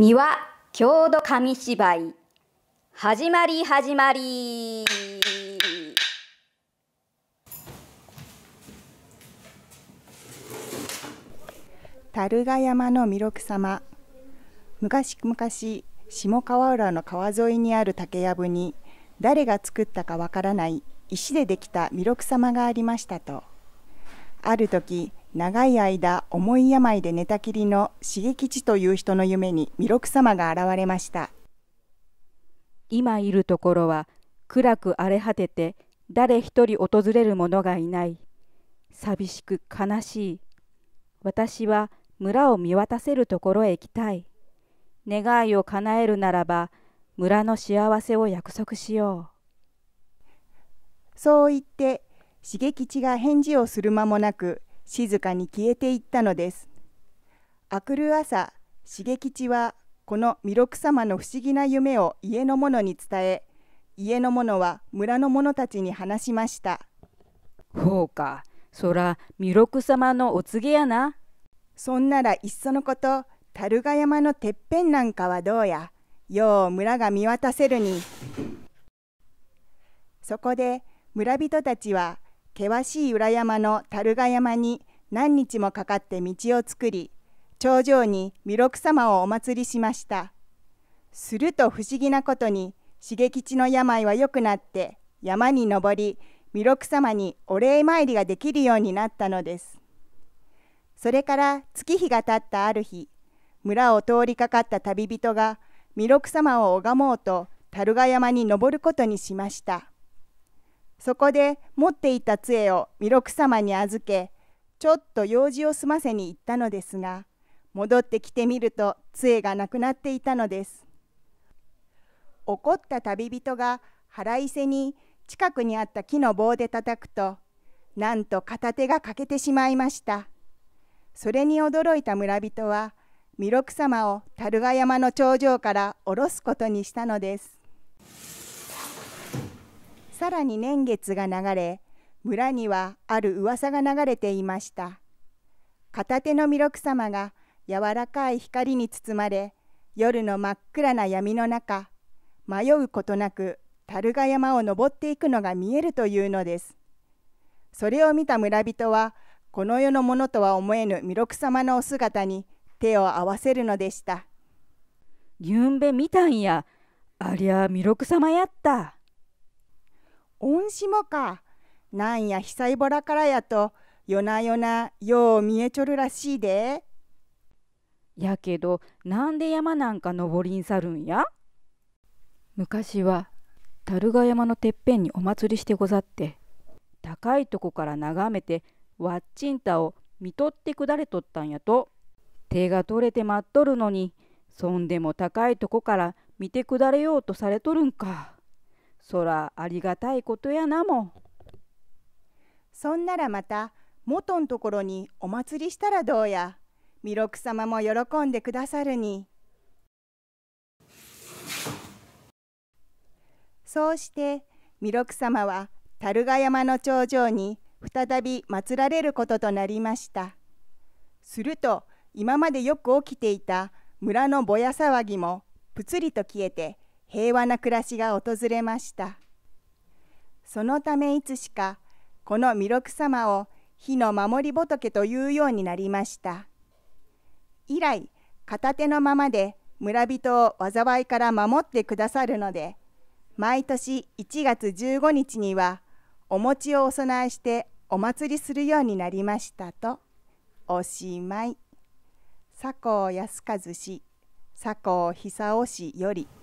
三輪郷土紙芝居始まり始まり樽ヶ山の弥勒様昔々下川浦の川沿いにある竹やぶに誰が作ったかわからない石でできた弥勒様がありましたとある時長い間重い病で寝たきりの重吉という人の夢に弥勒様が現れました今いるところは暗く荒れ果てて誰一人訪れる者がいない寂しく悲しい私は村を見渡せるところへ行きたい願いを叶えるならば村の幸せを約束しようそう言って茂吉が返事をする間もなく静かに消えていったのです。あくる朝、重吉はこの弥勒様の不思議な夢を家の者に伝え、家の者は村の者たちに話しました。ほうか、そら弥勒様のお告げやな。そんならいっそのこと、樽ヶ山のてっぺんなんかはどうや、よう村が見渡せるに。そこで村人たちは険しい裏山の樽ヶ山に何日もかかって道を作り頂上に弥勒様をお祭りしましたすると不思議なことに茂吉の病は良くなって山に登り弥勒様にお礼参りができるようになったのですそれから月日が経ったある日村を通りかかった旅人が弥勒様を拝もうと樽ヶ山に登ることにしましたそこで持っていた杖を弥勒様に預けちょっと用事を済ませに行ったのですが戻ってきてみると杖がなくなっていたのです怒った旅人が腹いせに近くにあった木の棒で叩くとなんと片手が欠けてしまいましたそれに驚いた村人は弥勒様を樽ヶ山の頂上から下ろすことにしたのですさらに年月が流れ村にはある噂が流れていました片手の弥勒様が柔らかい光に包まれ夜の真っ暗な闇の中迷うことなく樽ヶ山を登っていくのが見えるというのですそれを見た村人はこの世のものとは思えぬ弥勒様のお姿に手を合わせるのでしたギュンベ見たんやありゃ弥勒様やった恩師もかなんや被いぼらからやと夜な夜なよう見えちょるらしいで。やけどなんで山なんか登りんさるんや昔は樽ヶ山のてっぺんにお祭りしてござって高いとこから眺めてわっちんたを見とってくだれとったんやと手が取れて待っとるのにそんでも高いとこから見てくだれようとされとるんかそらありがたいことやなもん。そんならまた元んところにお祭りしたらどうや。弥勒様も喜んでくださるに。そうして弥勒様は樽ヶ山の頂上に再び祀られることとなりました。すると今までよく起きていた村のぼや騒ぎもぷつりと消えて平和な暮らしが訪れました。そのためいつしかこの弥勒様を火の守り仏というようになりました以来片手のままで村人を災いから守ってくださるので毎年1月15日にはお餅をお供えしてお祭りするようになりましたとおしまい佐藤康和氏佐藤久夫氏より「